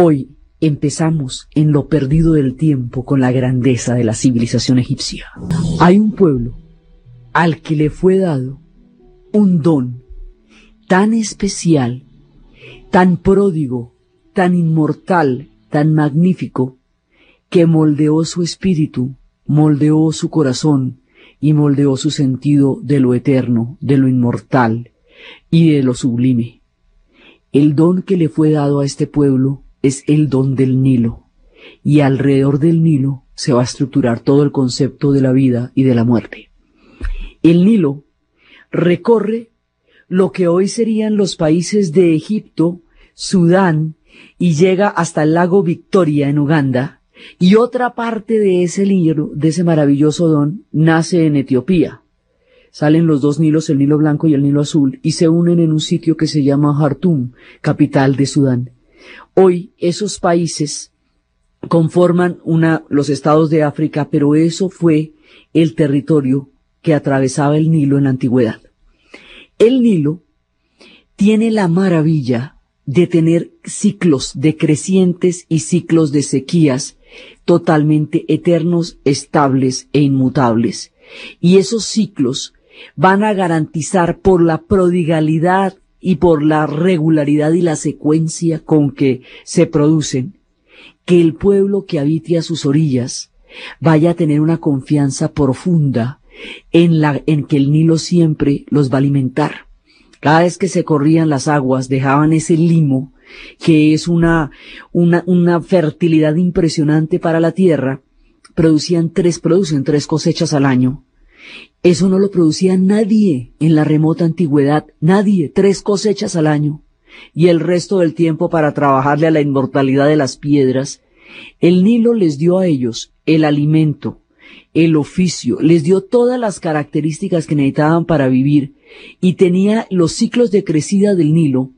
Hoy empezamos en lo perdido del tiempo con la grandeza de la civilización egipcia. Hay un pueblo al que le fue dado un don tan especial, tan pródigo, tan inmortal, tan magnífico, que moldeó su espíritu, moldeó su corazón y moldeó su sentido de lo eterno, de lo inmortal y de lo sublime. El don que le fue dado a este pueblo es el don del Nilo, y alrededor del Nilo se va a estructurar todo el concepto de la vida y de la muerte. El Nilo recorre lo que hoy serían los países de Egipto, Sudán, y llega hasta el lago Victoria en Uganda, y otra parte de ese Nilo, de ese maravilloso don, nace en Etiopía. Salen los dos Nilos, el Nilo Blanco y el Nilo Azul, y se unen en un sitio que se llama Hartum, capital de Sudán. Hoy esos países conforman una, los estados de África, pero eso fue el territorio que atravesaba el Nilo en la antigüedad. El Nilo tiene la maravilla de tener ciclos decrecientes y ciclos de sequías totalmente eternos, estables e inmutables. Y esos ciclos van a garantizar por la prodigalidad y por la regularidad y la secuencia con que se producen, que el pueblo que habite a sus orillas vaya a tener una confianza profunda en, la, en que el Nilo siempre los va a alimentar. Cada vez que se corrían las aguas dejaban ese limo que es una, una, una fertilidad impresionante para la tierra, producían tres, producen tres cosechas al año eso no lo producía nadie en la remota antigüedad, nadie, tres cosechas al año, y el resto del tiempo para trabajarle a la inmortalidad de las piedras. El Nilo les dio a ellos el alimento, el oficio, les dio todas las características que necesitaban para vivir, y tenía los ciclos de crecida del Nilo,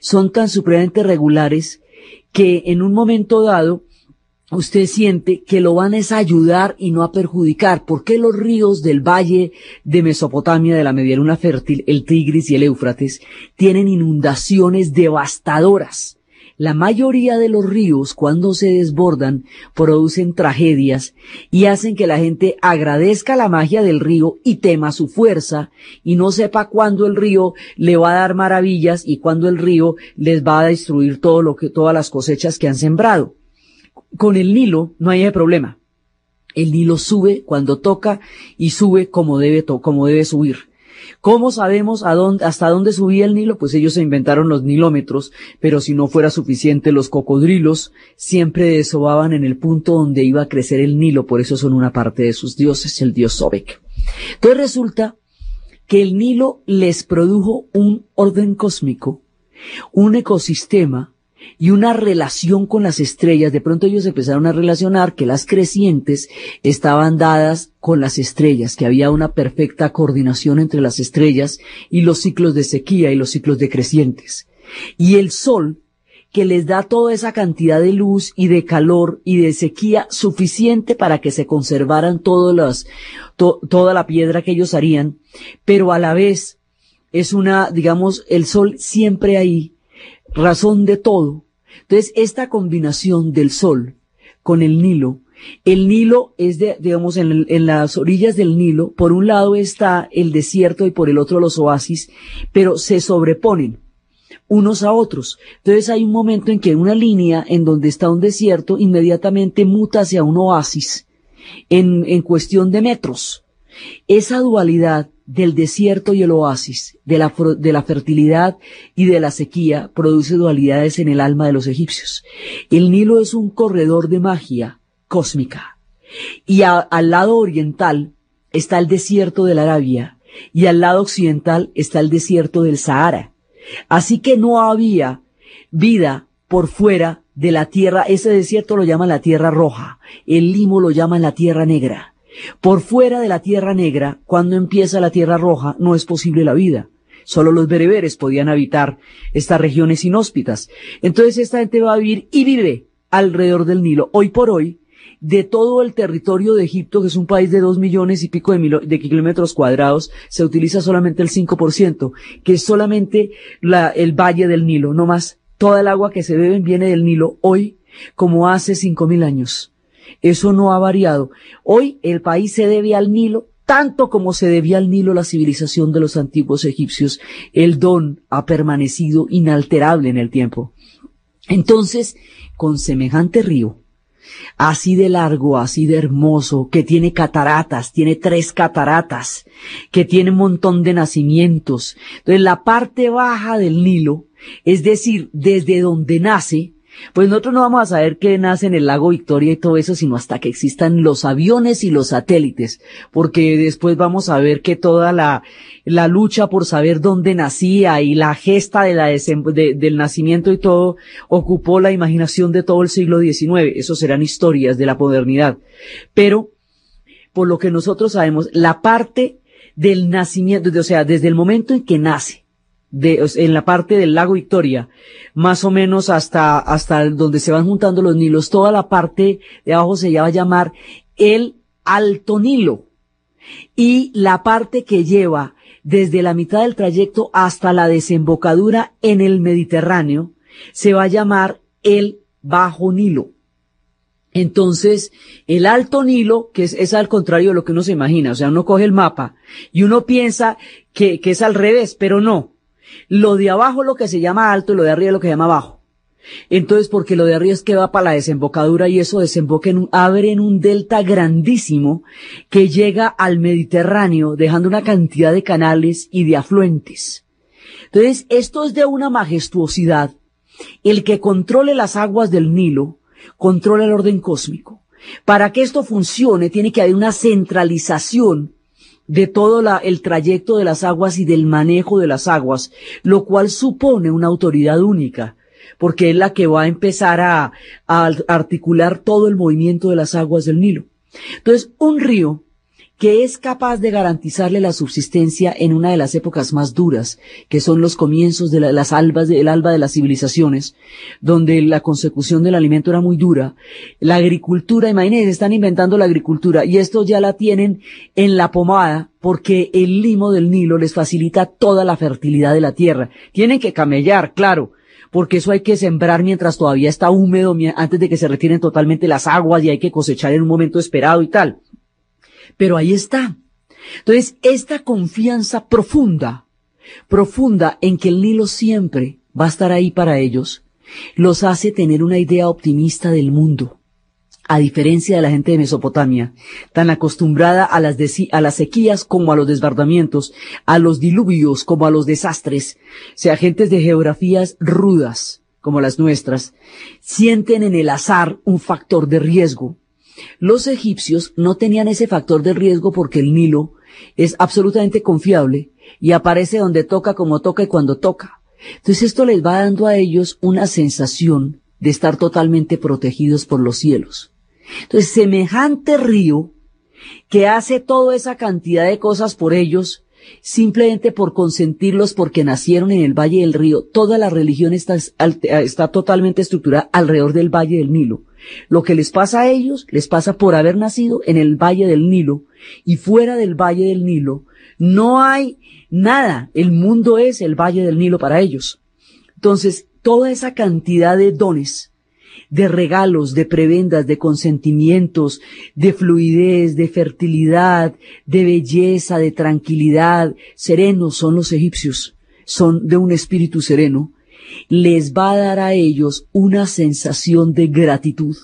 son tan supremamente regulares que en un momento dado usted siente que lo van a ayudar y no a perjudicar. ¿Por qué los ríos del valle de Mesopotamia, de la luna fértil, el Tigris y el Éufrates, tienen inundaciones devastadoras? La mayoría de los ríos, cuando se desbordan, producen tragedias y hacen que la gente agradezca la magia del río y tema su fuerza y no sepa cuándo el río le va a dar maravillas y cuándo el río les va a destruir todo lo que, todas las cosechas que han sembrado con el Nilo no hay problema. El Nilo sube cuando toca y sube como debe, como debe subir. ¿Cómo sabemos a dónde, hasta dónde subía el Nilo? Pues ellos se inventaron los nilómetros, pero si no fuera suficiente, los cocodrilos siempre desobaban en el punto donde iba a crecer el Nilo, por eso son una parte de sus dioses, el dios Sobek. Entonces resulta que el Nilo les produjo un orden cósmico, un ecosistema y una relación con las estrellas. De pronto ellos empezaron a relacionar que las crecientes estaban dadas con las estrellas, que había una perfecta coordinación entre las estrellas y los ciclos de sequía y los ciclos de crecientes. Y el sol, que les da toda esa cantidad de luz y de calor y de sequía suficiente para que se conservaran todas las, toda la piedra que ellos harían, pero a la vez es una, digamos, el sol siempre ahí razón de todo. Entonces, esta combinación del sol con el Nilo, el Nilo es de, digamos, en, las orillas del Nilo, por un lado está el desierto y por el otro los oasis, pero se sobreponen unos a otros. Entonces hay un momento en que una línea en donde está un desierto inmediatamente muta hacia un oasis en cuestión de metros. Esa dualidad del desierto y el oasis, de la, fertilidad y de la sequía, produce dualidades en el alma de los egipcios. El Nilo es un corredor de magia cósmica. Y al lado oriental está el desierto de la Arabia y al lado occidental está el desierto del Sahara. Así que no había vida por fuera de la tierra. Ese desierto lo llaman la tierra roja. El limo lo llaman la tierra negra. Por fuera de la Tierra Negra, cuando empieza la Tierra Roja, no es posible la vida. Solo los bereberes podían habitar estas regiones inhóspitas. Entonces esta gente va a vivir y vive alrededor del Nilo. Hoy por hoy, de todo el territorio de Egipto, que es un país de dos millones y pico de, kilómetros cuadrados, se utiliza solamente el 5%, que es solamente el valle del Nilo, no más. Toda el agua que se bebe viene del Nilo hoy, como hace cinco mil años. Eso no ha variado. Hoy el país se debe al Nilo tanto como se debía al Nilo la civilización de los antiguos egipcios. El don ha permanecido inalterable en el tiempo. Entonces, con semejante río, así de largo, así de hermoso, que tiene cataratas, tiene tres cataratas, que tiene un montón de nacimientos. Entonces la parte baja del Nilo, es decir, desde donde nace, pues nosotros no vamos a saber qué nace en el lago Victoria y todo eso, sino hasta que existan los aviones y los satélites, porque después vamos a ver que toda la, lucha por saber dónde nacía y la gesta de del nacimiento y todo ocupó la imaginación de todo el siglo XIX. Eso serán historias de la modernidad. Pero, por lo que nosotros sabemos, la parte del nacimiento, o sea, desde el momento en que nace en la parte del lago Victoria, más o menos hasta, hasta donde se van juntando los Nilos, toda la parte de abajo se va a llamar el Alto Nilo. Y la parte que lleva desde la mitad del trayecto hasta la desembocadura en el Mediterráneo se va a llamar el Bajo Nilo. Entonces, el Alto Nilo, que es, al contrario de lo que uno se imagina, o sea, uno coge el mapa y uno piensa que es al revés, pero no. Lo de abajo lo que se llama alto y lo de arriba lo que se llama bajo. Entonces, porque lo de arriba es que va para la desembocadura y eso desemboca en un, abre en un delta grandísimo que llega al Mediterráneo, dejando una cantidad de canales y de afluentes. Entonces, esto es de una majestuosidad. El que controle las aguas del Nilo, controla el orden cósmico. Para que esto funcione, tiene que haber una centralización de todo la, el trayecto de las aguas y del manejo de las aguas, lo cual supone una autoridad única, porque es la que va a empezar a, a articular todo el movimiento de las aguas del Nilo. Entonces, un río que es capaz de garantizarle la subsistencia en una de las épocas más duras, que son los comienzos de las albas del alba de las civilizaciones, donde la consecución del alimento era muy dura. La agricultura, imagínense, están inventando la agricultura y esto ya la tienen en la pomada porque el limo del Nilo les facilita toda la fertilidad de la tierra. Tienen que camellar, claro, porque eso hay que sembrar mientras todavía está húmedo, antes de que se retiren totalmente las aguas y hay que cosechar en un momento esperado y tal. Pero ahí está. Entonces, esta confianza profunda, profunda en que el Nilo siempre va a estar ahí para ellos, los hace tener una idea optimista del mundo. A diferencia de la gente de Mesopotamia, tan acostumbrada a las, sequías como a los desbordamientos, a los diluvios como a los desastres, sea, gentes de geografías rudas como las nuestras, sienten en el azar un factor de riesgo, los egipcios no tenían ese factor de riesgo porque el Nilo es absolutamente confiable y aparece donde toca, como toca y cuando toca. Entonces esto les va dando a ellos una sensación de estar totalmente protegidos por los cielos. Entonces, semejante río que hace toda esa cantidad de cosas por ellos, simplemente por consentirlos porque nacieron en el Valle del Río, toda la religión está, totalmente estructurada alrededor del Valle del Nilo. Lo que les pasa a ellos les pasa por haber nacido en el Valle del Nilo y fuera del Valle del Nilo no hay nada. El mundo es el Valle del Nilo para ellos. Entonces, toda esa cantidad de dones, de regalos, de prebendas, de consentimientos, de fluidez, de fertilidad, de belleza, de tranquilidad, serenos son los egipcios, son de un espíritu sereno les va a dar a ellos una sensación de gratitud,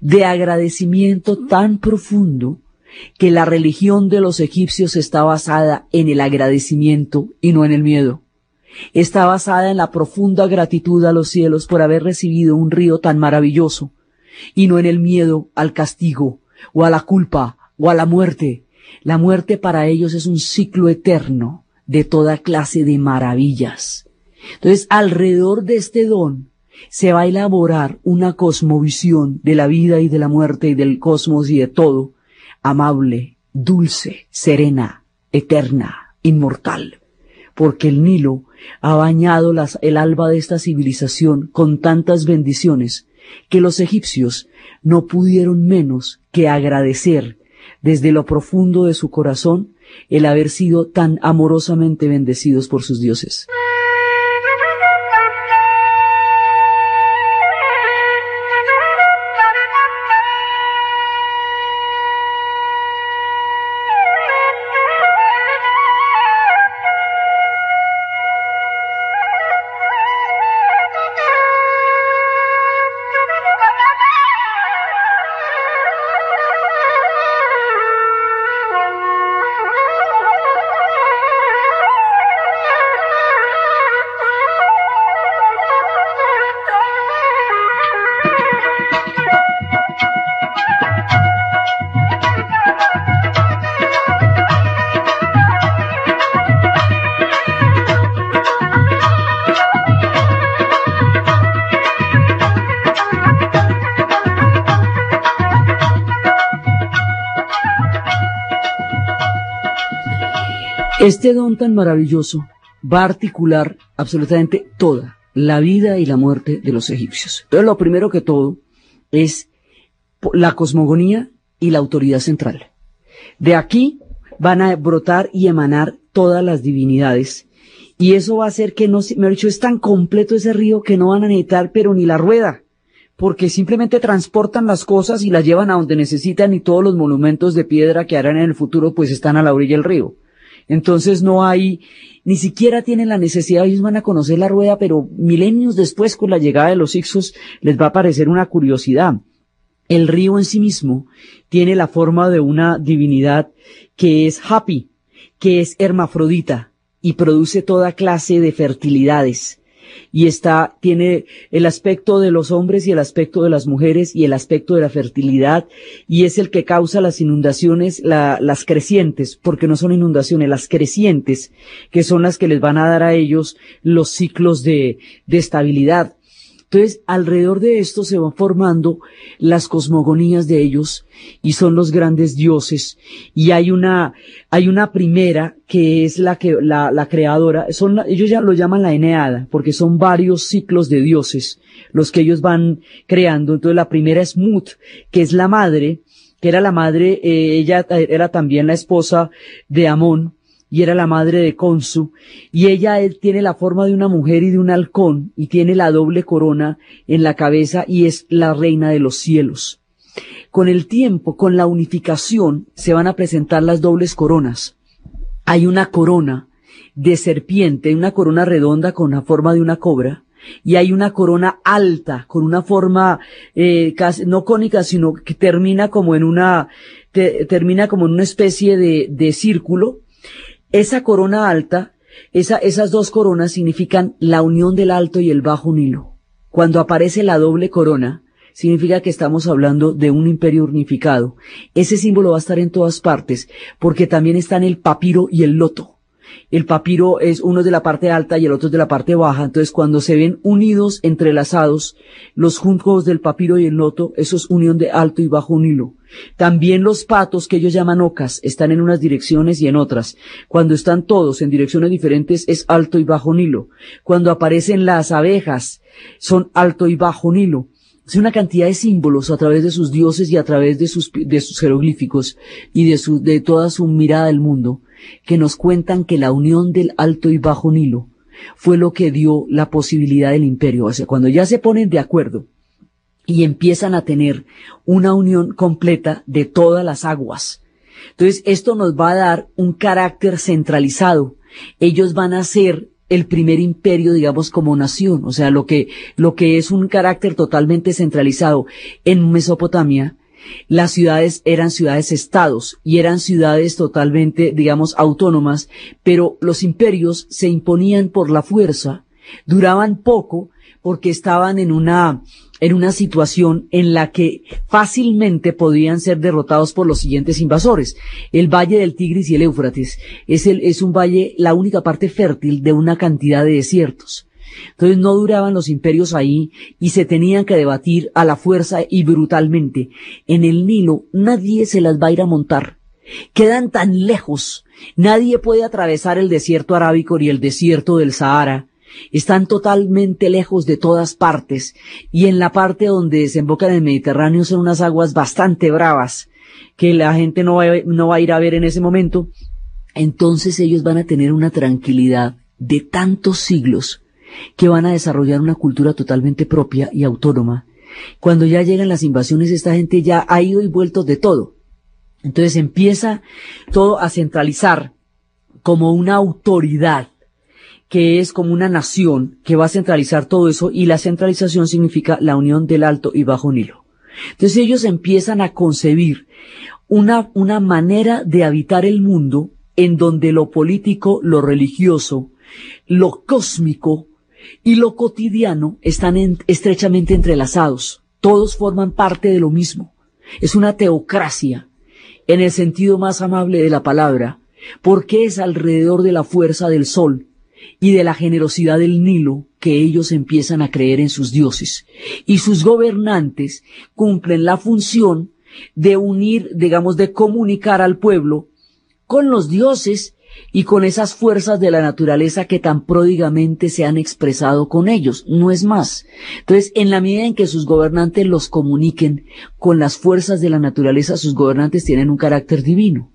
de agradecimiento tan profundo que la religión de los egipcios está basada en el agradecimiento y no en el miedo. Está basada en la profunda gratitud a los cielos por haber recibido un río tan maravilloso y no en el miedo al castigo o a la culpa o a la muerte. La muerte para ellos es un ciclo eterno de toda clase de maravillas. Entonces, alrededor de este don se va a elaborar una cosmovisión de la vida y de la muerte y del cosmos y de todo, amable, dulce, serena, eterna, inmortal, porque el Nilo ha bañado el alba de esta civilización con tantas bendiciones que los egipcios no pudieron menos que agradecer desde lo profundo de su corazón el haber sido tan amorosamente bendecidos por sus dioses. Este don tan maravilloso va a articular absolutamente toda la vida y la muerte de los egipcios. Entonces, lo primero que todo es la cosmogonía y la autoridad central. De aquí van a brotar y emanar todas las divinidades. Y eso va a hacer que no, me dicho, es tan completo ese río que no van a necesitar, pero ni la rueda, porque simplemente transportan las cosas y las llevan a donde necesitan y todos los monumentos de piedra que harán en el futuro pues están a la orilla del río. Entonces no hay, ni siquiera tienen la necesidad, ellos van a conocer la rueda, pero milenios después con la llegada de los Ixos les va a parecer una curiosidad. El río en sí mismo tiene la forma de una divinidad que es happy, que es hermafrodita y produce toda clase de fertilidades y está, tiene el aspecto de los hombres y el aspecto de las mujeres y el aspecto de la fertilidad y es el que causa las inundaciones, las crecientes, porque no son inundaciones, las crecientes, que son las que les van a dar a ellos los ciclos de, de estabilidad. Entonces, alrededor de esto se van formando las cosmogonías de ellos y son los grandes dioses. Y hay una, hay una primera que es la que, la, creadora, son, ellos ya lo llaman la Eneada, porque son varios ciclos de dioses los que ellos van creando. Entonces, la primera es Mut, que es la madre, que era la madre, eh, ella era también la esposa de Amón, y era la madre de Consu, y ella él, tiene la forma de una mujer y de un halcón, y tiene la doble corona en la cabeza y es la reina de los cielos. Con el tiempo, con la unificación, se van a presentar las dobles coronas. Hay una corona de serpiente, una corona redonda con la forma de una cobra, y hay una corona alta, con una forma eh, casi, no cónica, sino que termina como en una, termina como en una especie de, de círculo, esa corona alta, esas dos coronas significan la unión del alto y el bajo Nilo. Cuando aparece la doble corona, significa que estamos hablando de un imperio unificado. Ese símbolo va a estar en todas partes, porque también están el papiro y el loto. El papiro es uno de la parte alta y el otro es de la parte baja, entonces cuando se ven unidos, entrelazados, los juncos del papiro y el loto, eso es unión de alto y bajo un también los patos, que ellos llaman ocas, están en unas direcciones y en otras. Cuando están todos en direcciones diferentes es alto y bajo Nilo. Cuando aparecen las abejas, son alto y bajo Nilo. Es una cantidad de símbolos a través de sus dioses y a través de sus, jeroglíficos y de, de toda su mirada del mundo que nos cuentan que la unión del alto y bajo Nilo fue lo que dio la posibilidad del imperio. O sea, cuando ya se ponen de acuerdo y empiezan a tener una unión completa de todas las aguas. Entonces, esto nos va a dar un carácter centralizado. Ellos van a ser el primer imperio, digamos, como nación, o sea, lo que, lo que es un carácter totalmente centralizado. En Mesopotamia, las ciudades eran ciudades-estados y eran ciudades totalmente, digamos, autónomas, pero los imperios se imponían por la fuerza, duraban poco porque estaban en una, en una situación en la que fácilmente podían ser derrotados por los siguientes invasores. El Valle del Tigris y el Éufrates es, el, es un valle, la única parte fértil de una cantidad de desiertos. Entonces no duraban los imperios ahí y se tenían que debatir a la fuerza y brutalmente. En el Nilo nadie se las va a ir a montar. Quedan tan lejos. Nadie puede atravesar el desierto arábico ni el desierto del Sahara están totalmente lejos de todas partes y en la parte donde desembocan el Mediterráneo son unas aguas bastante bravas que la gente no va, no va a ir a ver en ese momento, entonces ellos van a tener una tranquilidad de tantos siglos que van a desarrollar una cultura totalmente propia y autónoma. Cuando ya llegan las invasiones, esta gente ya ha ido y vuelto de todo. Entonces empieza todo a centralizar como una autoridad que es como una nación que va a centralizar todo eso y la centralización significa la unión del Alto y Bajo Nilo. Entonces ellos empiezan a concebir una, una manera de habitar el mundo en donde lo político, lo religioso, lo cósmico y lo cotidiano están estrechamente entrelazados. Todos forman parte de lo mismo. Es una teocracia, en el sentido más amable de la palabra, porque es alrededor de la fuerza del sol, y de la generosidad del Nilo que ellos empiezan a creer en sus dioses. Y sus gobernantes cumplen la función de unir, digamos, de comunicar al pueblo con los dioses y con esas fuerzas de la naturaleza que tan pródigamente se han expresado con ellos, no es más. Entonces, en la medida en que sus gobernantes los comuniquen con las fuerzas de la naturaleza, sus gobernantes tienen un carácter divino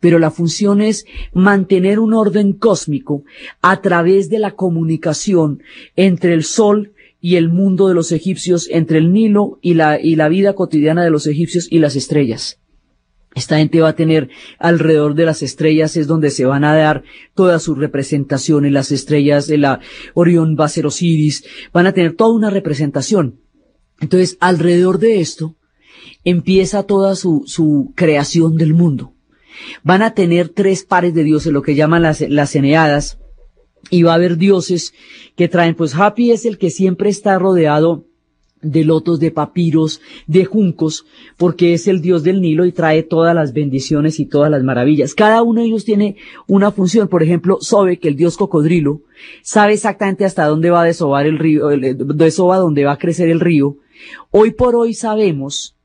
pero la función es mantener un orden cósmico a través de la comunicación entre el Sol y el mundo de los egipcios, entre el Nilo y la, vida cotidiana de los egipcios y las estrellas. Esta gente va a tener alrededor de las estrellas, es donde se van a dar todas sus representaciones, las estrellas de la Orión va van a tener toda una representación. Entonces, alrededor de esto, empieza toda su creación del mundo. Van a tener tres pares de dioses, lo que llaman las, las eneadas, y va a haber dioses que traen, pues Happy es el que siempre está rodeado de lotos, de papiros, de juncos, porque es el dios del Nilo y trae todas las bendiciones y todas las maravillas. Cada uno de ellos tiene una función. Por ejemplo, Sobe, que el dios cocodrilo, sabe exactamente hasta dónde va a desovar el río, desova dónde va a crecer el río. Hoy por hoy sabemos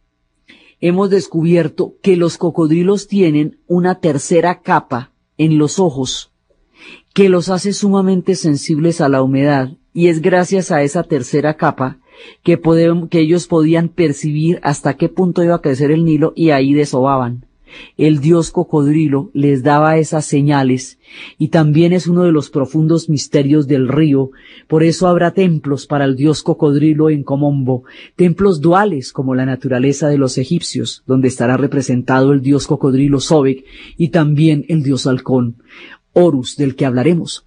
hemos descubierto que los cocodrilos tienen una tercera capa en los ojos que los hace sumamente sensibles a la humedad y es gracias a esa tercera capa que, que ellos podían percibir hasta qué punto iba a crecer el Nilo y ahí desobaban. El dios cocodrilo les daba esas señales y también es uno de los profundos misterios del río. Por eso habrá templos para el dios cocodrilo en Comombo, templos duales como la naturaleza de los egipcios, donde estará representado el dios cocodrilo Sobek y también el dios halcón, Horus, del que hablaremos.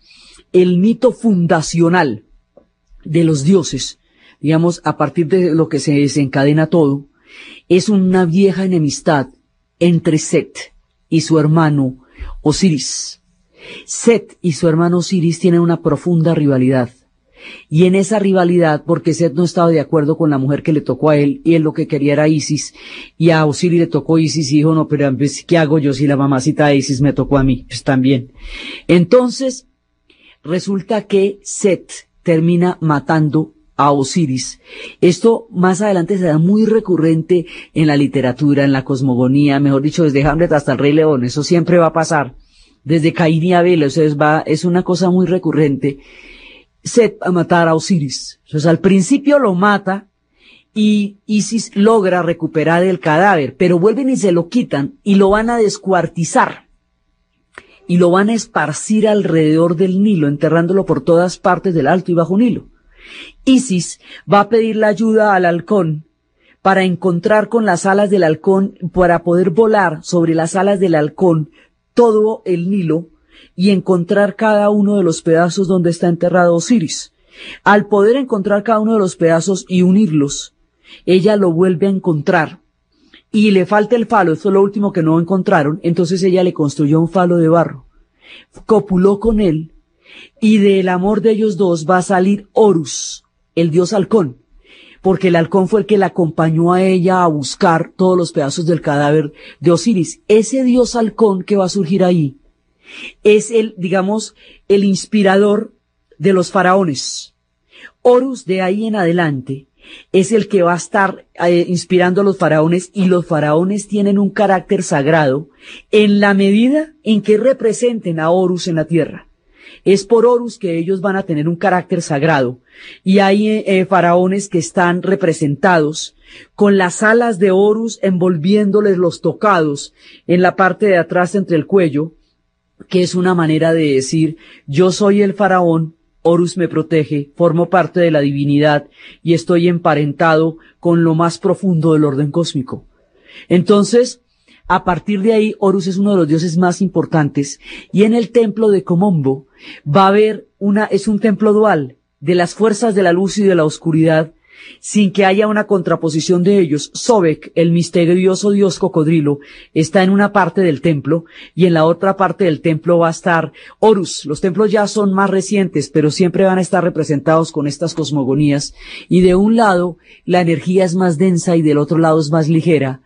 El mito fundacional de los dioses, digamos, a partir de lo que se desencadena todo, es una vieja enemistad entre Set y su hermano Osiris. Set y su hermano Osiris tienen una profunda rivalidad. Y en esa rivalidad, porque Set no estaba de acuerdo con la mujer que le tocó a él, y él lo que quería era Isis, y a Osiris le tocó Isis, y dijo, no, pero pues, ¿qué hago yo si la mamacita de Isis me tocó a mí? Pues también. Entonces, resulta que Set termina matando a Osiris. Esto más adelante será muy recurrente en la literatura, en la cosmogonía, mejor dicho, desde Hamlet hasta el Rey León, eso siempre va a pasar. Desde Caín y Abel, eso es, va, es una cosa muy recurrente. Se a matar a Osiris. Entonces, al principio lo mata y Isis logra recuperar el cadáver, pero vuelven y se lo quitan y lo van a descuartizar y lo van a esparcir alrededor del Nilo, enterrándolo por todas partes del Alto y Bajo Nilo. Isis va a pedir la ayuda al halcón para encontrar con las alas del halcón, para poder volar sobre las alas del halcón todo el Nilo y encontrar cada uno de los pedazos donde está enterrado Osiris. Al poder encontrar cada uno de los pedazos y unirlos, ella lo vuelve a encontrar y le falta el falo, esto es lo último que no encontraron, entonces ella le construyó un falo de barro, copuló con él y del amor de ellos dos va a salir Horus, el dios halcón, porque el halcón fue el que la acompañó a ella a buscar todos los pedazos del cadáver de Osiris. Ese dios halcón que va a surgir ahí es el, digamos, el inspirador de los faraones. Horus de ahí en adelante es el que va a estar eh, inspirando a los faraones y los faraones tienen un carácter sagrado en la medida en que representen a Horus en la tierra es por Horus que ellos van a tener un carácter sagrado. Y hay eh, eh, faraones que están representados con las alas de Horus envolviéndoles los tocados en la parte de atrás entre el cuello, que es una manera de decir, yo soy el faraón, Horus me protege, formo parte de la divinidad y estoy emparentado con lo más profundo del orden cósmico. Entonces, a partir de ahí, Horus es uno de los dioses más importantes y en el templo de Comombo va a haber una, es un templo dual de las fuerzas de la luz y de la oscuridad sin que haya una contraposición de ellos. Sobek, el misterioso dios cocodrilo, está en una parte del templo y en la otra parte del templo va a estar Horus. Los templos ya son más recientes, pero siempre van a estar representados con estas cosmogonías. Y de un lado la energía es más densa y del otro lado es más ligera.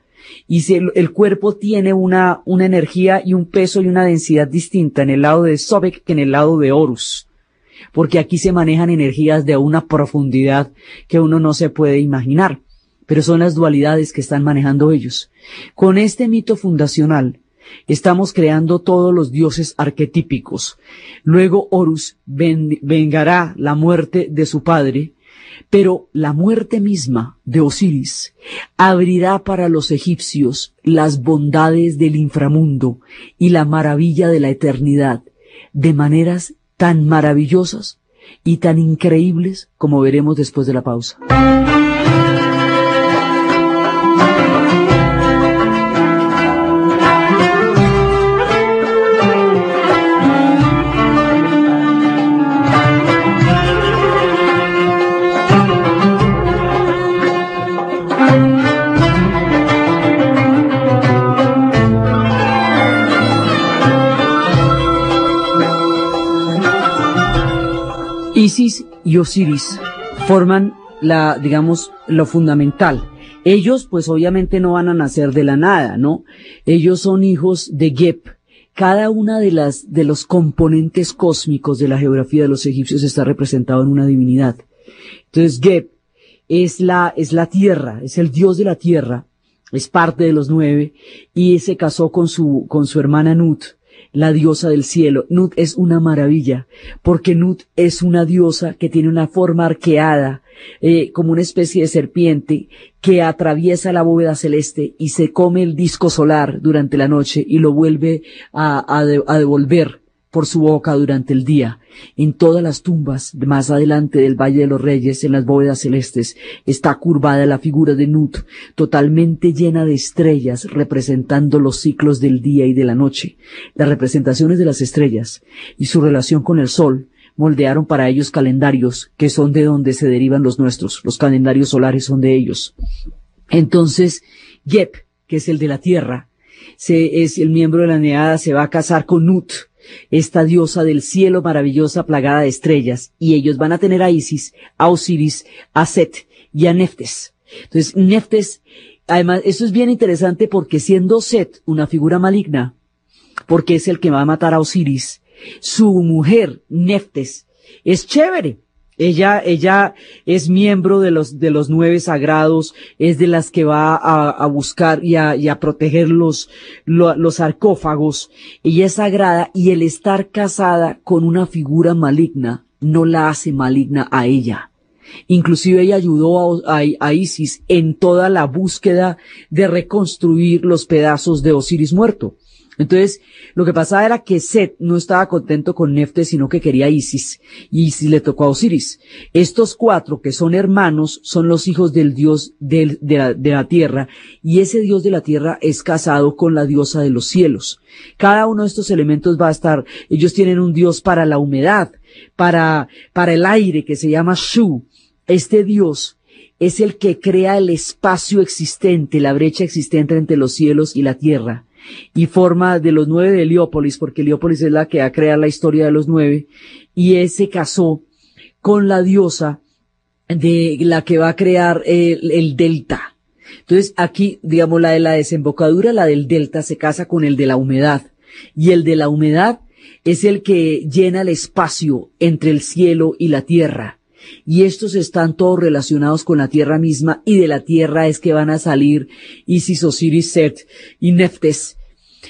Y el, cuerpo tiene una, energía y un peso y una densidad distinta en el lado de Sobek que en el lado de Horus. Porque aquí se manejan energías de una profundidad que uno no se puede imaginar. Pero son las dualidades que están manejando ellos. Con este mito fundacional, Estamos creando todos los dioses arquetípicos. Luego Horus vengará la muerte de su padre pero la muerte misma de Osiris abrirá para los egipcios las bondades del inframundo y la maravilla de la eternidad de maneras tan maravillosas y tan increíbles como veremos después de la pausa. Isis y Osiris forman la, digamos, lo fundamental. Ellos, pues obviamente no van a nacer de la nada, ¿no? Ellos son hijos de Geb. Cada una de las, de los componentes cósmicos de la geografía de los egipcios está representado en una divinidad. Entonces, Geb es la, es la tierra, es el dios de la tierra, es parte de los nueve, y se casó con su, con su hermana Nut, la diosa del cielo. Nut es una maravilla, porque Nut es una diosa que tiene una forma arqueada, eh, como una especie de serpiente que atraviesa la bóveda celeste y se come el disco solar durante la noche y lo vuelve a devolver por su boca durante el día. En todas las tumbas, más adelante del Valle de los Reyes, en las bóvedas celestes, está curvada la figura de Nut, totalmente llena de estrellas, representando los ciclos del día y de la noche. Las representaciones de las estrellas y su relación con el sol moldearon para ellos calendarios, que son de donde se derivan los nuestros. Los calendarios solares son de ellos. Entonces, Yep, que es el de la Tierra, se, es el miembro de la Neada, se va a casar con Nut, esta diosa del cielo maravillosa plagada de estrellas, y ellos van a tener a Isis, a Osiris, a Set y a Neftes. Entonces, Neftes, además, eso es bien interesante porque siendo Set una figura maligna, porque es el que va a matar a Osiris, su mujer, Neftes, es chévere, ella, ella es miembro de los, de los nueve sagrados, es de las que va a, buscar y a, proteger los, los sarcófagos. Ella es sagrada y el estar casada con una figura maligna no la hace maligna a ella. Inclusive ella ayudó a, a, Isis en toda la búsqueda de reconstruir los pedazos de Osiris muerto. Entonces, lo que pasaba era que Seth no estaba contento con Nefte, sino que quería Isis. Y Isis le tocó a Osiris. Estos cuatro que son hermanos son los hijos del dios de, la, tierra. Y ese dios de la tierra es casado con la diosa de los cielos. Cada uno de estos elementos va a estar, ellos tienen un dios para la humedad, para, para el aire que se llama Shu. Este dios es el que crea el espacio existente, la brecha existente entre los cielos y la tierra y forma de los nueve de Heliópolis, porque Heliópolis es la que va a crear la historia de los nueve, y él se casó con la diosa de la que va a crear el, delta. Entonces aquí, digamos, la de la desembocadura, la del delta se casa con el de la humedad, y el de la humedad es el que llena el espacio entre el cielo y la tierra. Y estos están todos relacionados con la tierra misma y de la tierra es que van a salir Isis, Osiris, Set y Neftes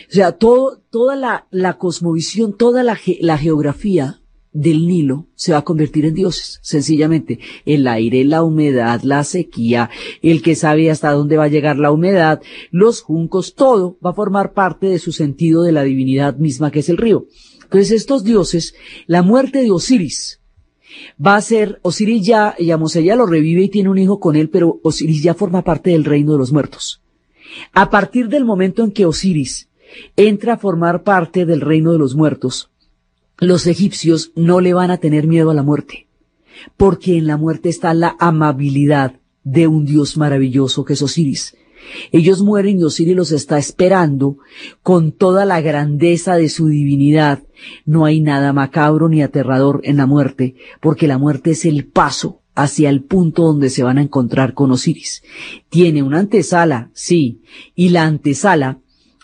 o sea, todo, toda la, la cosmovisión, toda la, geografía del Nilo se va a convertir en dioses, sencillamente. El aire, la humedad, la sequía, el que sabe hasta dónde va a llegar la humedad, los juncos, todo va a formar parte de su sentido de la divinidad misma que es el río. Entonces estos dioses, la muerte de Osiris, va a ser, Osiris ya, ella lo revive y tiene un hijo con él, pero Osiris ya forma parte del reino de los muertos. A partir del momento en que Osiris entra a formar parte del reino de los muertos, los egipcios no le van a tener miedo a la muerte, porque en la muerte está la amabilidad de un Dios maravilloso que es Osiris. Ellos mueren y Osiris los está esperando con toda la grandeza de su divinidad. No hay nada macabro ni aterrador en la muerte, porque la muerte es el paso hacia el punto donde se van a encontrar con Osiris. Tiene una antesala, sí, y la antesala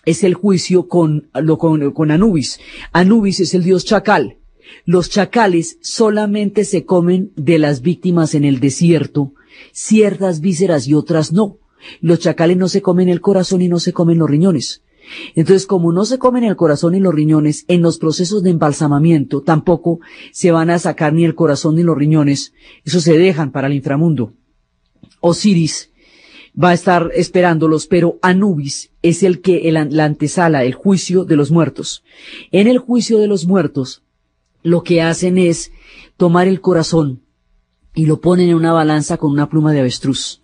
es el juicio con, lo, con, con Anubis. Anubis es el dios chacal. Los chacales solamente se comen de las víctimas en el desierto, ciertas vísceras y otras no. Los chacales no se comen el corazón y no se comen los riñones. Entonces, como no se comen el corazón y los riñones, en los procesos de embalsamamiento tampoco se van a sacar ni el corazón ni los riñones. Eso se dejan para el inframundo. Osiris va a estar esperándolos, pero Anubis es el que, la antesala, el juicio de los muertos. En el juicio de los muertos, lo que hacen es tomar el corazón y lo ponen en una balanza con una pluma de avestruz.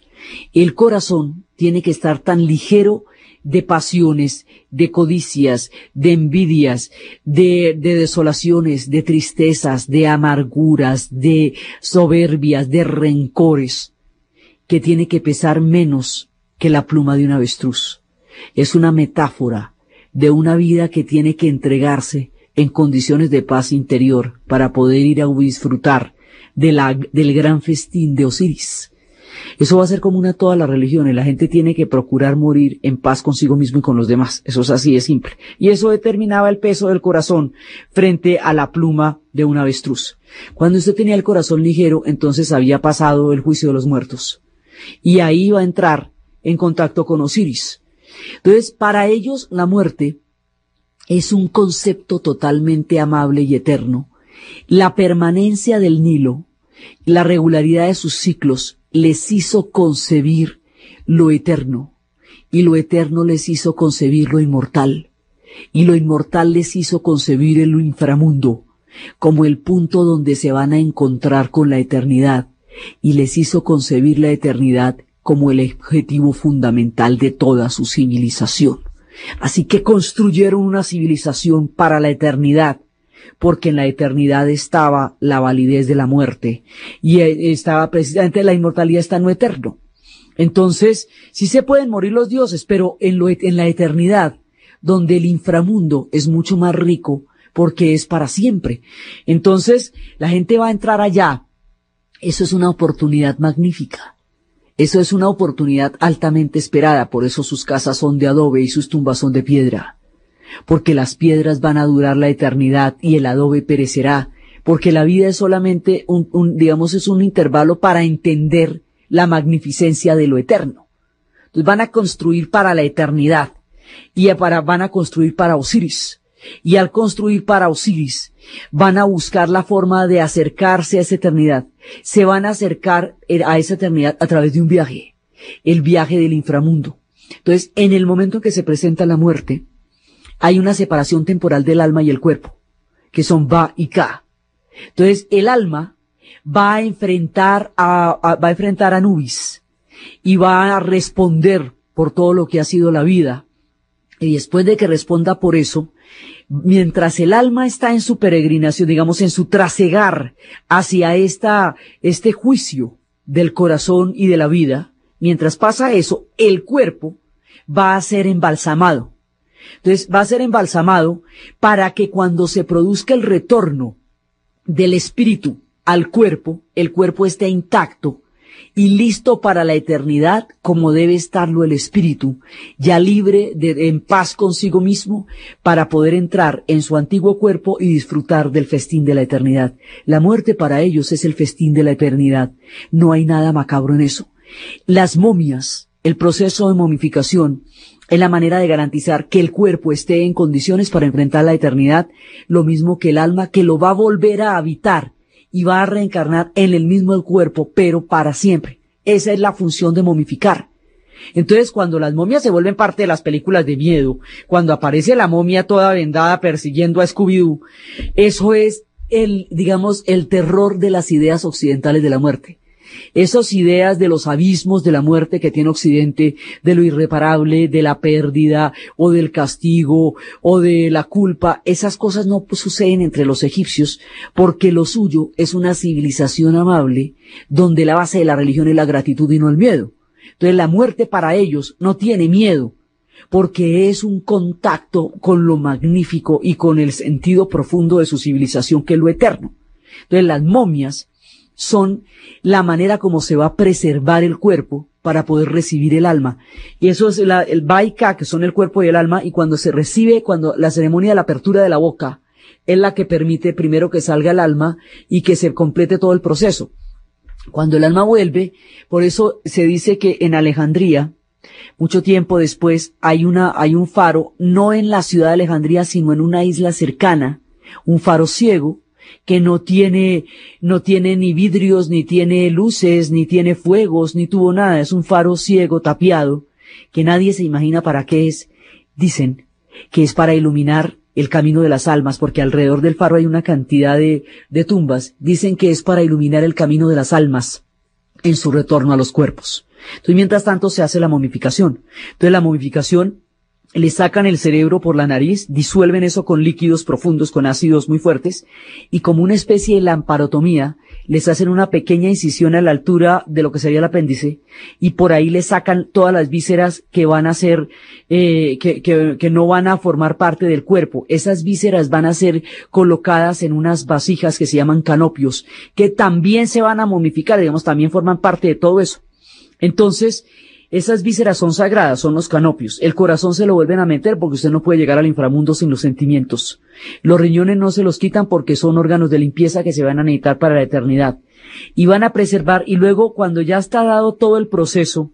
El corazón tiene que estar tan ligero de pasiones, de codicias, de envidias, de, desolaciones, de tristezas, de amarguras, de soberbias, de rencores que tiene que pesar menos que la pluma de un avestruz. Es una metáfora de una vida que tiene que entregarse en condiciones de paz interior para poder ir a disfrutar de la, del gran festín de Osiris. Eso va a ser común a todas las religiones. La gente tiene que procurar morir en paz consigo mismo y con los demás. Eso es así de simple. Y eso determinaba el peso del corazón frente a la pluma de un avestruz. Cuando usted tenía el corazón ligero, entonces había pasado el juicio de los muertos y ahí va a entrar en contacto con Osiris. Entonces, para ellos la muerte es un concepto totalmente amable y eterno. La permanencia del Nilo, la regularidad de sus ciclos, les hizo concebir lo eterno, y lo eterno les hizo concebir lo inmortal, y lo inmortal les hizo concebir el inframundo, como el punto donde se van a encontrar con la eternidad, y les hizo concebir la eternidad como el objetivo fundamental de toda su civilización. Así que construyeron una civilización para la eternidad, porque en la eternidad estaba la validez de la muerte y estaba precisamente la inmortalidad está en eterno. Entonces, sí se pueden morir los dioses, pero en, lo, en la eternidad, donde el inframundo es mucho más rico porque es para siempre. Entonces, la gente va a entrar allá eso es una oportunidad magnífica. Eso es una oportunidad altamente esperada, por eso sus casas son de adobe y sus tumbas son de piedra. Porque las piedras van a durar la eternidad y el adobe perecerá, porque la vida es solamente un, digamos, es un intervalo para entender la magnificencia de lo eterno. Entonces van a construir para la eternidad y para, van a construir para Osiris y al construir para Osiris, van a buscar la forma de acercarse a esa eternidad. Se van a acercar eh, a esa eternidad a través de un viaje, el viaje del inframundo. Entonces, en el momento en que se presenta la muerte, hay una separación temporal del alma y el cuerpo, que son ba y ka. Entonces, el alma va a enfrentar a, a, va a enfrentar a Nubis y va a responder por todo lo que ha sido la vida. Y después de que responda por eso, mientras el alma está en su peregrinación, digamos, en su trasegar hacia esta, este juicio del corazón y de la vida, mientras pasa eso, el cuerpo va a ser embalsamado. Entonces va a ser embalsamado para que cuando se produzca el retorno del espíritu al cuerpo, el cuerpo esté intacto y listo para la eternidad como debe estarlo el espíritu, ya libre en paz consigo mismo para poder entrar en su antiguo cuerpo y disfrutar del festín de la eternidad. La muerte para ellos es el festín de la eternidad. No hay nada macabro en eso. Las momias, el proceso de momificación, es la manera de garantizar que el cuerpo esté en condiciones para enfrentar la eternidad, lo mismo que el alma que lo va a volver a habitar y va a reencarnar en el mismo cuerpo, pero para siempre. Esa es la función de momificar. Entonces, cuando las momias se vuelven parte de las películas de miedo, cuando aparece la momia toda vendada persiguiendo a Scooby-Doo, eso es el, digamos, el terror de las ideas occidentales de la muerte. Esas ideas de los abismos de la muerte que tiene Occidente, de lo irreparable, de la pérdida o del castigo o de la culpa, esas cosas no suceden entre los egipcios porque lo suyo es una civilización amable donde la base de la religión es la gratitud y no el miedo. Entonces la muerte para ellos no tiene miedo porque es un contacto con lo magnífico y con el sentido profundo de su civilización que es lo eterno. Entonces las momias son la manera como se va a preservar el cuerpo para poder recibir el alma. Y eso es el baika, que son el cuerpo y el alma, y cuando se recibe, cuando la ceremonia de la apertura de la boca es la que permite primero que salga el alma y que se complete todo el proceso. Cuando el alma vuelve, por eso se dice que en Alejandría, mucho tiempo después, hay una, hay un faro, no en la ciudad de Alejandría, sino en una isla cercana, un faro ciego, que no tiene, no tiene ni vidrios, ni tiene luces, ni tiene fuegos, ni tuvo nada, es un faro ciego, tapiado, que nadie se imagina para qué es. Dicen que es para iluminar el camino de las almas, porque alrededor del faro hay una cantidad de, de tumbas. Dicen que es para iluminar el camino de las almas en su retorno a los cuerpos. Entonces, mientras tanto, se hace la momificación. Entonces, la momificación le sacan el cerebro por la nariz, disuelven eso con líquidos profundos, con ácidos muy fuertes, y como una especie de lamparotomía, les hacen una pequeña incisión a la altura de lo que sería el apéndice, y por ahí les sacan todas las vísceras que van a ser, eh, que, que, que no van a formar parte del cuerpo. Esas vísceras van a ser colocadas en unas vasijas que se llaman canopios, que también se van a momificar, digamos, también forman parte de todo eso. Entonces, esas vísceras son sagradas, son los canopios. El corazón se lo vuelven a meter porque usted no puede llegar al inframundo sin los sentimientos. Los riñones no se los quitan porque son órganos de limpieza que se van a necesitar para la eternidad. Y van a preservar y luego cuando ya está dado todo el proceso,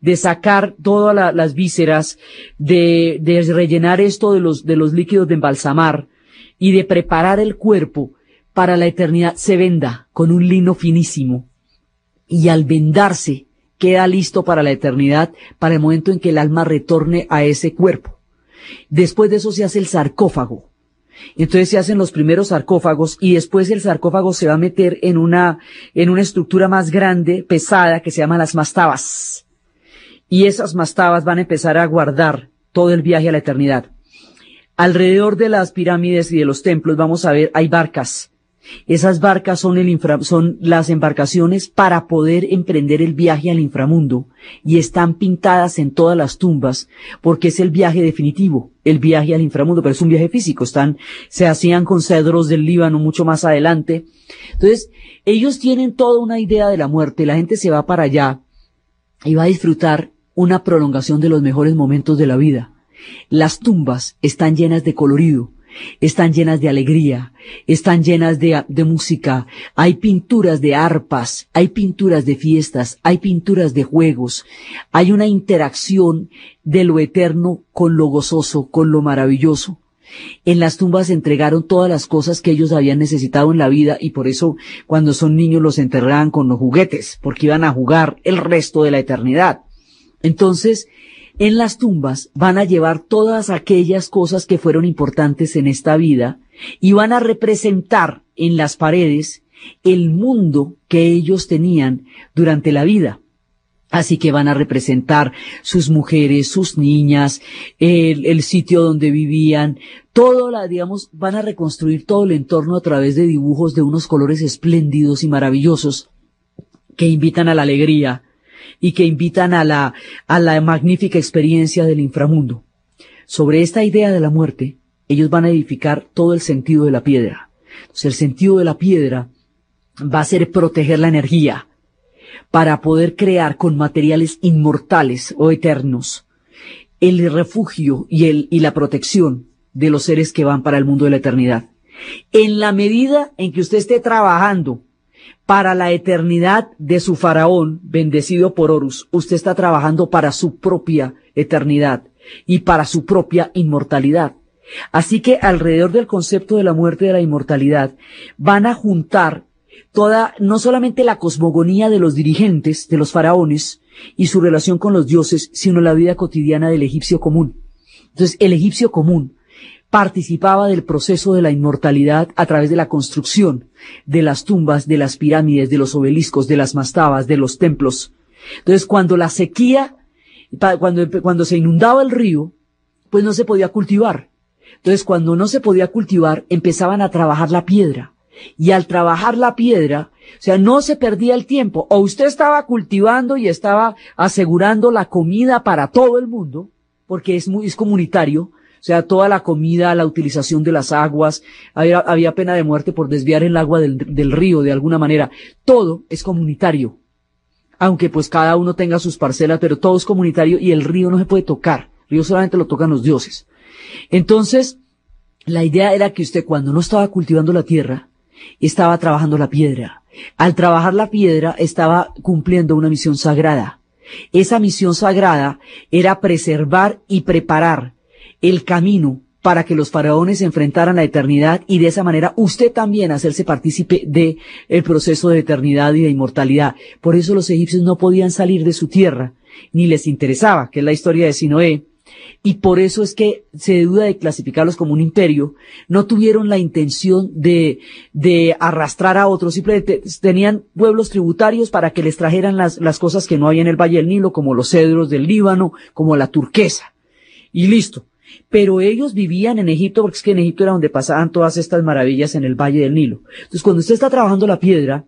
de sacar todas las vísceras, de, rellenar esto de los líquidos de embalsamar y de preparar el cuerpo para la eternidad, se venda con un lino finísimo. Y al vendarse, queda listo para la eternidad, para el momento en que el alma retorne a ese cuerpo. Después de eso se hace el sarcófago. Entonces se hacen los primeros sarcófagos y después el sarcófago se va a meter en una, en una estructura más grande, pesada, que se llama las mastabas. Y esas mastabas van a empezar a guardar todo el viaje a la eternidad. Alrededor de las pirámides y de los templos vamos a ver, hay barcas esas barcas son, las embarcaciones para poder emprender el viaje al inframundo y están pintadas en todas las tumbas porque es el viaje definitivo, el viaje al inframundo, pero es un viaje físico. Están, se hacían con cedros del Líbano mucho más adelante. Entonces, ellos tienen toda una idea de la muerte. La gente se va para allá y va a disfrutar una prolongación de los mejores momentos de la vida. Las tumbas están llenas de colorido están llenas de alegría, están llenas de, música, hay pinturas de arpas, hay pinturas de fiestas, hay pinturas de juegos, hay una interacción de lo eterno con lo gozoso, con lo maravilloso. En las tumbas se entregaron todas las cosas que ellos habían necesitado en la vida y por eso cuando son niños los enterraban con los juguetes, porque iban a jugar el resto de la eternidad. Entonces, en las tumbas van a llevar todas aquellas cosas que fueron importantes en esta vida y van a representar en las paredes el mundo que ellos tenían durante la vida. Así que van a representar sus mujeres, sus niñas, el, sitio donde vivían, todo la, digamos, van a reconstruir todo el entorno a través de dibujos de unos colores espléndidos y maravillosos que invitan a la alegría, y que invitan a la, a la magnífica experiencia del inframundo. Sobre esta idea de la muerte, ellos van a edificar todo el sentido de la piedra. el sentido de la piedra va a ser proteger la energía para poder crear con materiales inmortales o eternos el refugio y, el, y la protección de los seres que van para el mundo de la eternidad. En la medida en que usted esté trabajando para la eternidad de su faraón, bendecido por Horus. Usted está trabajando para su propia eternidad y para su propia inmortalidad. Así que alrededor del concepto de la muerte y de la inmortalidad van a juntar toda, no solamente la cosmogonía de los dirigentes, de los faraones y su relación con los dioses, sino la vida cotidiana del egipcio común. Entonces, el egipcio común participaba del proceso de la inmortalidad a través de la construcción de las tumbas, de las pirámides, de los obeliscos, de las mastabas, de los templos. Entonces, cuando la sequía, cuando, cuando se inundaba el río, pues no se podía cultivar. Entonces, cuando no se podía cultivar, empezaban a trabajar la piedra. Y al trabajar la piedra, o sea, no se perdía el tiempo. O usted estaba cultivando y estaba asegurando la comida para todo el mundo, porque es muy es comunitario, o sea, toda la comida, la utilización de las aguas, había, pena de muerte por desviar el agua del, del río de alguna manera. Todo es comunitario. Aunque pues cada uno tenga sus parcelas, pero todo es comunitario y el río no se puede tocar. El río solamente lo tocan los dioses. Entonces, la idea era que usted cuando no estaba cultivando la tierra, estaba trabajando la piedra. Al trabajar la piedra estaba cumpliendo una misión sagrada. Esa misión sagrada era preservar y preparar el camino para que los faraones enfrentaran la eternidad y de esa manera usted también hacerse partícipe de el proceso de eternidad y de inmortalidad. Por eso los egipcios no podían salir de su tierra, ni les interesaba, que es la historia de Sinoé, y por eso es que se duda de clasificarlos como un imperio, no tuvieron la intención de, de arrastrar a otros, simplemente tenían pueblos tributarios para que les trajeran las, las cosas que no había en el Valle del Nilo, como los cedros del Líbano, como la turquesa. Y listo. Pero ellos vivían en Egipto porque es que en Egipto era donde pasaban todas estas maravillas en el Valle del Nilo. Entonces, cuando usted está trabajando la piedra,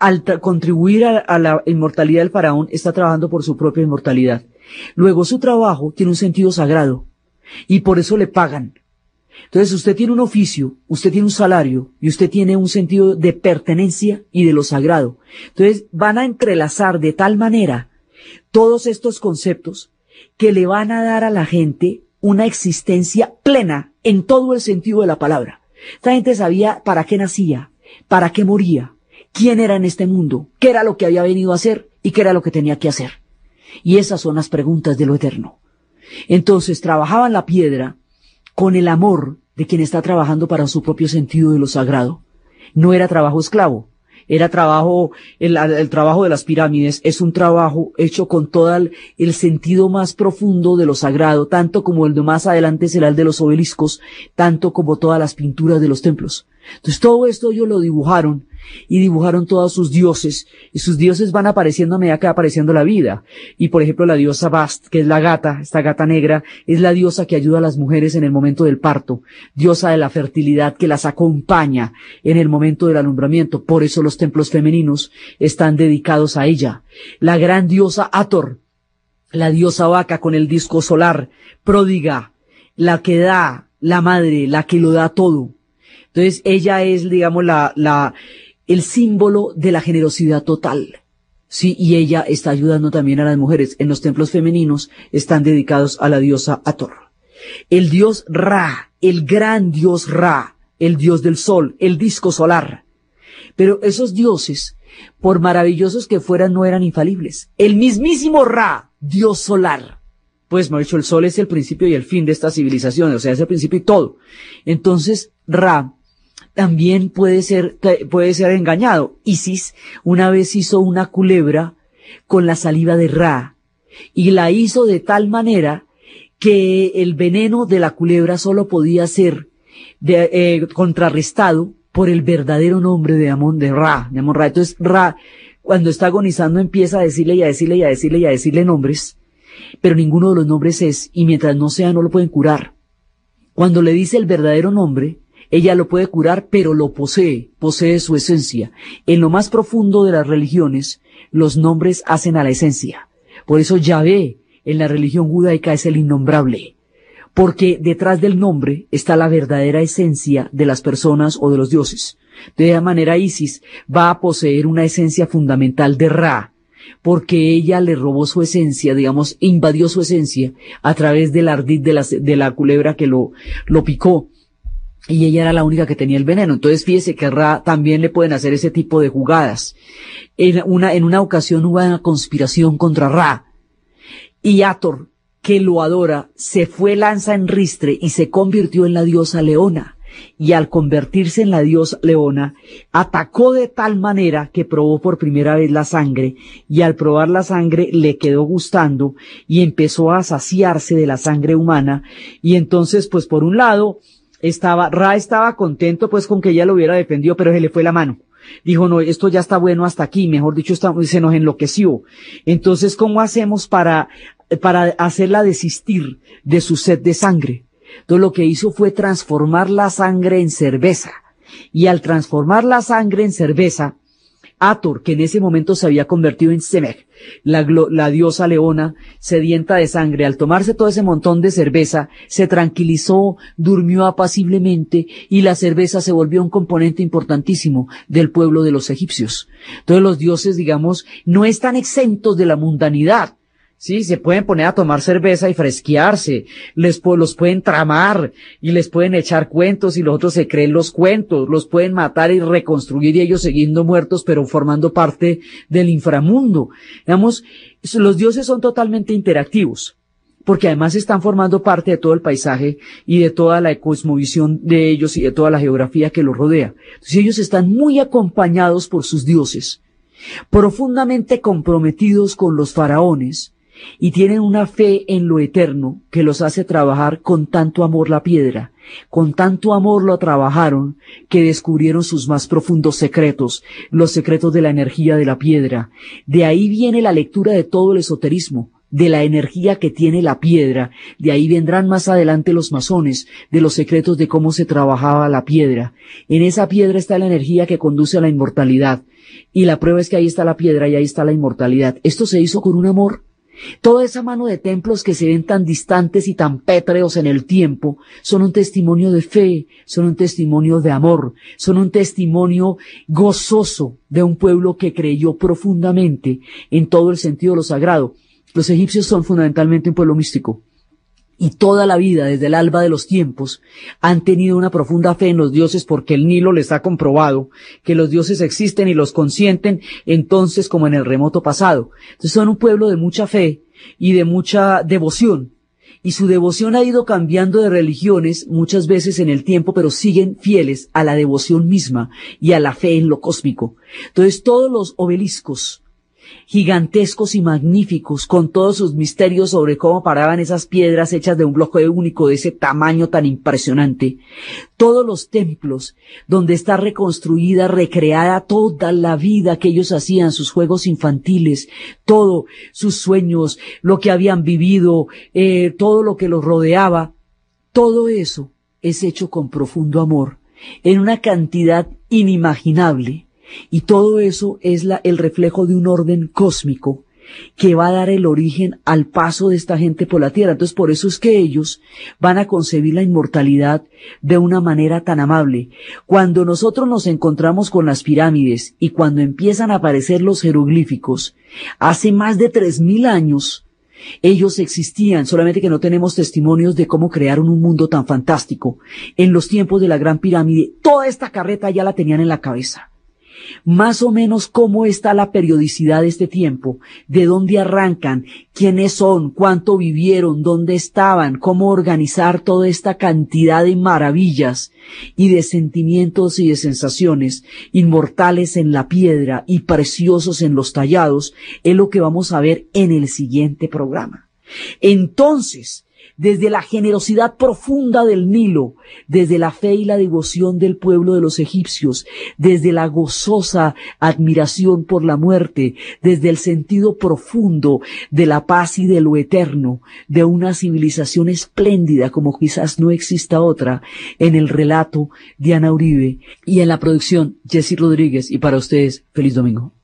al contribuir a, la inmortalidad del faraón, está trabajando por su propia inmortalidad. Luego su trabajo tiene un sentido sagrado y por eso le pagan. Entonces usted tiene un oficio, usted tiene un salario y usted tiene un sentido de pertenencia y de lo sagrado. Entonces van a entrelazar de tal manera todos estos conceptos que le van a dar a la gente una existencia plena en todo el sentido de la palabra. Esta gente sabía para qué nacía, para qué moría, quién era en este mundo, qué era lo que había venido a hacer y qué era lo que tenía que hacer. Y esas son las preguntas de lo eterno. Entonces trabajaban la piedra con el amor de quien está trabajando para su propio sentido de lo sagrado. No era trabajo esclavo, era trabajo, el, trabajo de las pirámides es un trabajo hecho con todo el, sentido más profundo de lo sagrado, tanto como el de más adelante será el de los obeliscos, tanto como todas las pinturas de los templos. Entonces todo esto ellos lo dibujaron y dibujaron todos sus dioses y sus dioses van apareciendo a medida que va apareciendo la vida. Y por ejemplo la diosa Bast, que es la gata, esta gata negra, es la diosa que ayuda a las mujeres en el momento del parto, diosa de la fertilidad que las acompaña en el momento del alumbramiento. Por eso los templos femeninos están dedicados a ella. La gran diosa Ator, la diosa vaca con el disco solar, pródiga, la que da, la madre, la que lo da todo entonces, ella es, digamos, la, el símbolo de la generosidad total. Sí, y ella está ayudando también a las mujeres. En los templos femeninos están dedicados a la diosa Ator. El dios Ra, el gran dios Ra, el dios del sol, el disco solar. Pero esos dioses, por maravillosos que fueran, no eran infalibles. El mismísimo Ra, dios solar. Pues, dicho, el sol es el principio y el fin de estas civilizaciones. o sea, es el principio y todo. Entonces, Ra también puede ser, puede ser engañado. Isis una vez hizo una culebra con la saliva de Ra y la hizo de tal manera que el veneno de la culebra solo podía ser eh, contrarrestado por el verdadero nombre de Amón de Ra, de Amon Ra. Entonces Ra, cuando está agonizando, empieza a decirle y a decirle y a decirle y a decirle nombres, pero ninguno de los nombres es, y mientras no sea, no lo pueden curar. Cuando le dice el verdadero nombre, ella lo puede curar, pero lo posee, posee su esencia. En lo más profundo de las religiones, los nombres hacen a la esencia. Por eso Yahvé en la religión judaica es el innombrable. Porque detrás del nombre está la verdadera esencia de las personas o de los dioses. De esa manera Isis va a poseer una esencia fundamental de Ra, porque ella le robó su esencia, digamos, invadió su esencia a través del ardid de la, culebra que lo, lo picó y ella era la única que tenía el veneno. Entonces, fíjese que Ra también le pueden hacer ese tipo de jugadas. En una, en una ocasión hubo una conspiración contra Ra. Y Ator, que lo adora, se fue lanza en ristre y se convirtió en la diosa leona. Y al convertirse en la diosa leona, atacó de tal manera que probó por primera vez la sangre y al probar la sangre le quedó gustando y empezó a saciarse de la sangre humana. Y entonces, pues por un lado, estaba, Ra estaba contento pues con que ella lo hubiera defendido, pero se le fue la mano. Dijo, no, esto ya está bueno hasta aquí, mejor dicho, se nos enloqueció. Entonces, ¿cómo hacemos para, para hacerla desistir de su sed de sangre? Entonces lo que hizo fue transformar la sangre en cerveza. Y al transformar la sangre en cerveza, Ator, que en ese momento se había convertido en Semech, la, la, diosa leona, sedienta de sangre, al tomarse todo ese montón de cerveza, se tranquilizó, durmió apaciblemente y la cerveza se volvió un componente importantísimo del pueblo de los egipcios. Entonces los dioses, digamos, no están exentos de la mundanidad. Sí, se pueden poner a tomar cerveza y fresquearse, les los pueden tramar y les pueden echar cuentos y los otros se creen los cuentos, los pueden matar y reconstruir y ellos siguiendo muertos pero formando parte del inframundo. Digamos, los dioses son totalmente interactivos porque además están formando parte de todo el paisaje y de toda la ecosmovisión de ellos y de toda la geografía que los rodea. Entonces ellos están muy acompañados por sus dioses, profundamente comprometidos con los faraones, y tienen una fe en lo eterno que los hace trabajar con tanto amor la piedra. Con tanto amor lo trabajaron que descubrieron sus más profundos secretos, los secretos de la energía de la piedra. De ahí viene la lectura de todo el esoterismo, de la energía que tiene la piedra. De ahí vendrán más adelante los masones, de los secretos de cómo se trabajaba la piedra. En esa piedra está la energía que conduce a la inmortalidad. Y la prueba es que ahí está la piedra y ahí está la inmortalidad. Esto se hizo con un amor Toda esa mano de templos que se ven tan distantes y tan pétreos en el tiempo son un testimonio de fe, son un testimonio de amor, son un testimonio gozoso de un pueblo que creyó profundamente en todo el sentido de lo sagrado. Los egipcios son fundamentalmente un pueblo místico y toda la vida, desde el alba de los tiempos, han tenido una profunda fe en los dioses porque el Nilo les ha comprobado que los dioses existen y los consienten entonces como en el remoto pasado. Entonces son un pueblo de mucha fe y de mucha devoción. Y su devoción ha ido cambiando de religiones muchas veces en el tiempo, pero siguen fieles a la devoción misma y a la fe en lo cósmico. Entonces todos los obeliscos, gigantescos y magníficos, con todos sus misterios sobre cómo paraban esas piedras hechas de un bloque único de ese tamaño tan impresionante. Todos los templos donde está reconstruida, recreada toda la vida que ellos hacían, sus juegos infantiles, todo, sus sueños, lo que habían vivido, eh, todo lo que los rodeaba, todo eso es hecho con profundo amor, en una cantidad inimaginable y todo eso es la, el reflejo de un orden cósmico que va a dar el origen al paso de esta gente por la tierra. Entonces, por eso es que ellos van a concebir la inmortalidad de una manera tan amable. Cuando nosotros nos encontramos con las pirámides y cuando empiezan a aparecer los jeroglíficos, hace más de tres mil años, ellos existían, solamente que no tenemos testimonios de cómo crearon un mundo tan fantástico. En los tiempos de la Gran Pirámide, toda esta carreta ya la tenían en la cabeza. Más o menos cómo está la periodicidad de este tiempo, de dónde arrancan, quiénes son, cuánto vivieron, dónde estaban, cómo organizar toda esta cantidad de maravillas y de sentimientos y de sensaciones inmortales en la piedra y preciosos en los tallados, es lo que vamos a ver en el siguiente programa. Entonces, desde la generosidad profunda del Nilo, desde la fe y la devoción del pueblo de los egipcios, desde la gozosa admiración por la muerte, desde el sentido profundo de la paz y de lo eterno, de una civilización espléndida como quizás no exista otra, en el relato de Ana Uribe y en la producción Jessy Rodríguez. Y para ustedes, feliz domingo.